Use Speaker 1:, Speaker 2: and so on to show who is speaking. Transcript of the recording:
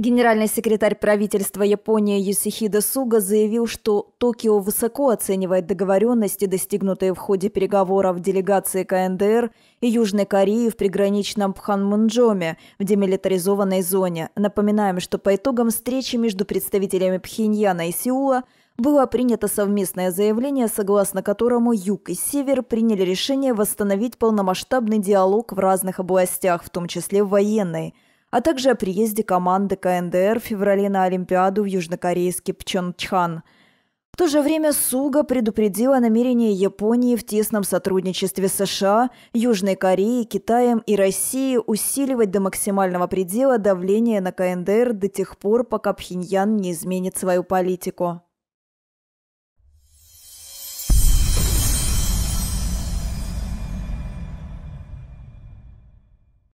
Speaker 1: Генеральный секретарь правительства Японии Юсихида Суга заявил, что Токио высоко оценивает договоренности, достигнутые в ходе переговоров делегации КНДР и Южной Кореи в приграничном Пханмунджоме в демилитаризованной зоне. Напоминаем, что по итогам встречи между представителями Пхеньяна и Сеула было принято совместное заявление, согласно которому Юг и Север приняли решение восстановить полномасштабный диалог в разных областях, в том числе в военной – а также о приезде команды КНДР в феврале на Олимпиаду в южнокорейский Пчончхан. В то же время Суга предупредила намерение Японии в тесном сотрудничестве с США, Южной Кореей, Китаем и Россией усиливать до максимального предела давление на КНДР до тех пор, пока Пхеньян не изменит свою политику.